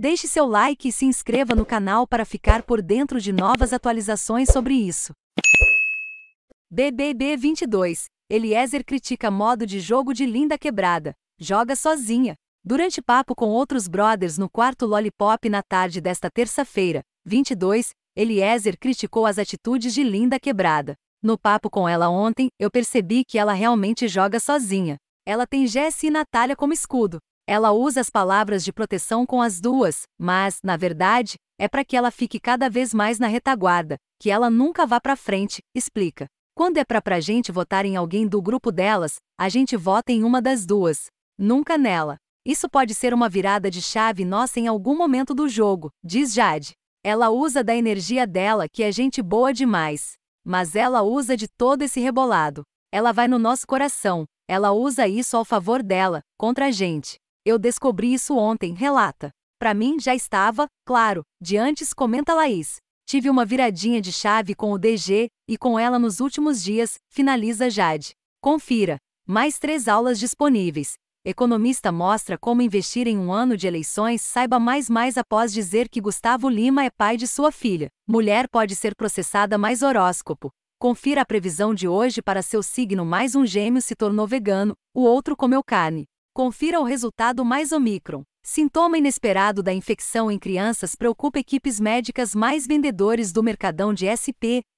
Deixe seu like e se inscreva no canal para ficar por dentro de novas atualizações sobre isso. BBB 22. Eliezer critica modo de jogo de Linda Quebrada. Joga sozinha. Durante papo com outros brothers no quarto Lollipop na tarde desta terça-feira, 22, Eliezer criticou as atitudes de Linda Quebrada. No papo com ela ontem, eu percebi que ela realmente joga sozinha. Ela tem Jesse e Natália como escudo. Ela usa as palavras de proteção com as duas, mas, na verdade, é para que ela fique cada vez mais na retaguarda, que ela nunca vá para frente, explica. Quando é para pra gente votar em alguém do grupo delas, a gente vota em uma das duas, nunca nela. Isso pode ser uma virada de chave nossa em algum momento do jogo, diz Jade. Ela usa da energia dela, que é gente boa demais, mas ela usa de todo esse rebolado. Ela vai no nosso coração, ela usa isso ao favor dela, contra a gente. Eu descobri isso ontem, relata. Para mim já estava, claro, de antes, comenta Laís. Tive uma viradinha de chave com o DG e com ela nos últimos dias, finaliza Jade. Confira. Mais três aulas disponíveis. Economista mostra como investir em um ano de eleições saiba mais mais após dizer que Gustavo Lima é pai de sua filha. Mulher pode ser processada mais horóscopo. Confira a previsão de hoje para seu signo mais um gêmeo se tornou vegano, o outro comeu carne. Confira o resultado mais Omicron. Sintoma inesperado da infecção em crianças preocupa equipes médicas mais vendedores do Mercadão de SP,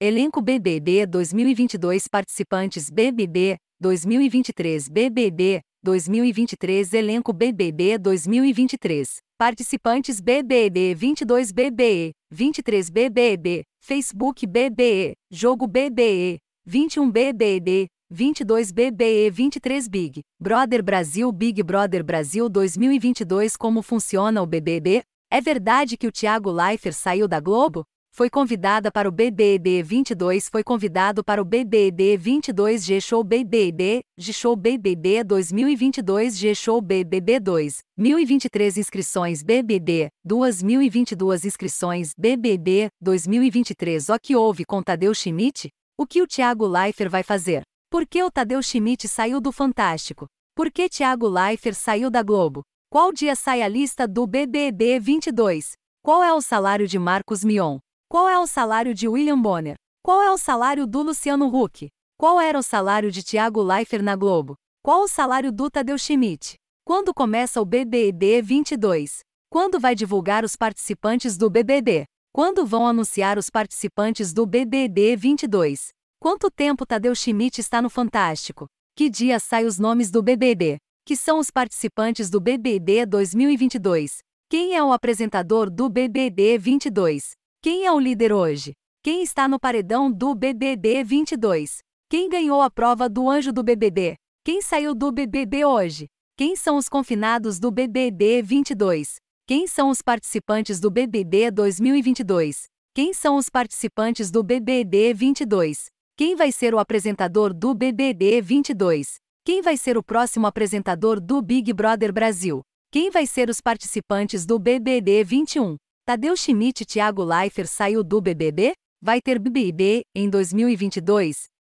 Elenco BBB 2022 Participantes BBB 2023 BBB 2023 Elenco BBB 2023 Participantes BBB 22 BBE 23 BBB Facebook BBE Jogo BBE 21 BBB 22 BBE 23 Big Brother Brasil Big Brother Brasil 2022 Como funciona o BBB? É verdade que o Thiago Leifert saiu da Globo? foi convidada para o BBB 22, foi convidado para o BBB 22 G-Show BBB, G-Show BBB 2022 G-Show BBB 2, 1023 inscrições BBB, 2022 inscrições BBB 2023 O que houve com Tadeu Schmidt? O que o Thiago Leifert vai fazer? Por que o Tadeu Schmidt saiu do Fantástico? Por que Thiago Leifert saiu da Globo? Qual dia sai a lista do BBB 22? Qual é o salário de Marcos Mion? Qual é o salário de William Bonner? Qual é o salário do Luciano Huck? Qual era o salário de Tiago Leifert na Globo? Qual o salário do Tadeu Schmidt? Quando começa o BBB 22? Quando vai divulgar os participantes do BBB? Quando vão anunciar os participantes do BBB 22? Quanto tempo Tadeu Schmidt está no Fantástico? Que dia saem os nomes do BBB? Que são os participantes do BBB 2022? Quem é o apresentador do BBB 22? Quem é o líder hoje? Quem está no paredão do BBB 22? Quem ganhou a prova do anjo do BBB? Quem saiu do BBB hoje? Quem são os confinados do BBB 22? Quem são os participantes do BBB 2022? Quem são os participantes do BBB 22? Quem vai ser o apresentador do BBB 22? Quem vai ser o próximo apresentador do Big Brother Brasil? Quem vai ser os participantes do BBB 21? Tadeu Schmidt e Thiago Leifert saiu do BBB? Vai ter BBB em 2022?